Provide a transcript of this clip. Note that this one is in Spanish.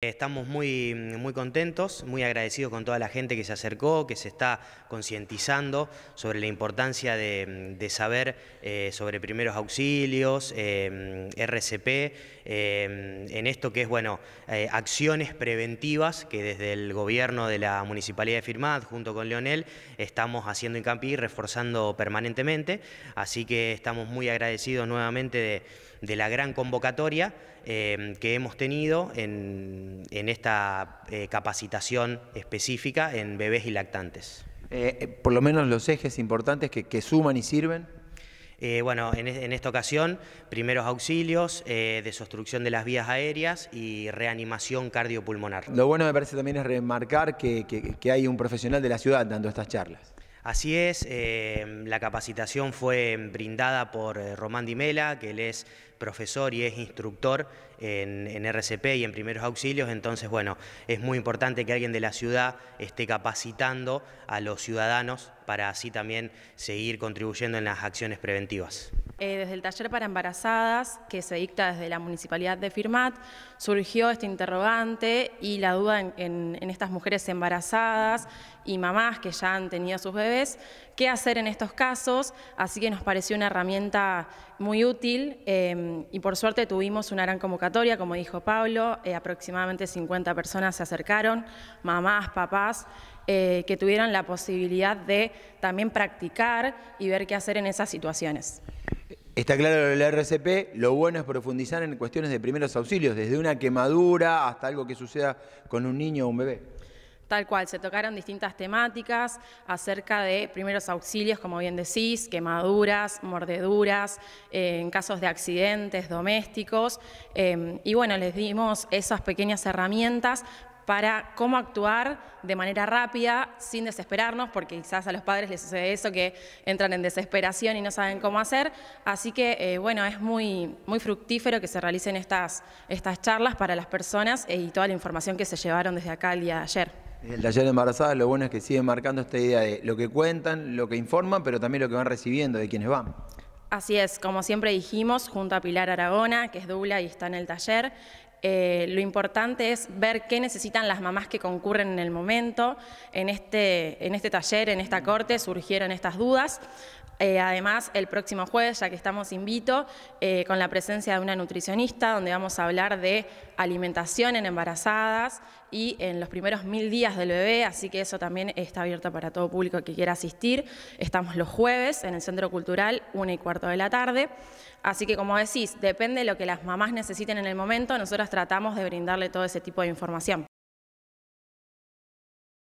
Estamos muy, muy contentos, muy agradecidos con toda la gente que se acercó, que se está concientizando sobre la importancia de, saber eh, sobre primeros auxilios, eh, RCP, eh, en esto que es, bueno, acciones preventivas que desde el gobierno de la Municipalidad de Firmat, junto con Leonel, estamos haciendo hincapié y reforzando permanentemente. Así que estamos muy agradecidos nuevamente de la gran convocatoria que hemos tenido en en esta eh, capacitación específica en bebés y lactantes. Eh, eh, por lo menos los ejes importantes que, suman y sirven. bueno, en, esta ocasión, primeros auxilios, desostrucción de las vías aéreas y reanimación cardiopulmonar. Lo bueno me parece también es remarcar que hay un profesional de la ciudad dando estas charlas. Así es, em, la capacitación fue brindada por eh, Román Di que él es profesor y es instructor en, en, RCP y en primeros auxilios, entonces bueno, es muy importante que alguien de la ciudad esté capacitando a los ciudadanos para así también seguir contribuyendo en las acciones preventivas. Eh, desde el taller para embarazadas, que se dicta desde la Municipalidad de Firmat, surgió este interrogante y la duda en, estas mujeres embarazadas y mamás que ya han tenido sus bebés, qué hacer en estos casos, así que nos pareció una herramienta muy útil eh, y por suerte tuvimos una gran convocatoria, como dijo Pablo, eh, aproximadamente 50 personas se acercaron, mamás, papás, que tuvieron la posibilidad de también practicar y ver qué hacer en esas situaciones. Está claro el RCP, lo bueno es profundizar en cuestiones de primeros auxilios, desde una quemadura hasta algo que suceda con un niño o un bebé. Tal cual, se tocaron distintas temáticas acerca de primeros auxilios, como bien decís, quemaduras, mordeduras, eh, en casos de accidentes domésticos. Eh, y bueno, les dimos esas pequeñas herramientas para cómo actuar de manera rápida sin desesperarnos, porque quizás a los padres les sucede eso, que entran en desesperación y no saben cómo hacer. Así que, eh, bueno, es muy, muy fructífero que se realicen estas, estas charlas para las personas eh, y toda la información que se llevaron desde acá el día de ayer. El taller de embarazadas lo bueno es que sigue marcando esta idea de lo que cuentan, lo que informan, pero también lo que van recibiendo de quienes van. Así es, como siempre dijimos, junto a Pilar Aragona, que es dubla y está en el taller, eh, lo importante es ver qué necesitan las mamás que concurren en el momento. En este, en este taller, en esta corte, surgieron estas dudas. Eh, además, el próximo jueves, ya que estamos invito, eh, con la presencia de una nutricionista, donde vamos a hablar de alimentación en embarazadas, y en los primeros mil días del bebé, así que eso también está abierto para todo público que quiera asistir. Estamos los jueves en el Centro Cultural, una y cuarto de la tarde. Así que como decís, depende de lo que las mamás necesiten en el momento, nosotros tratamos de brindarle todo ese tipo de información.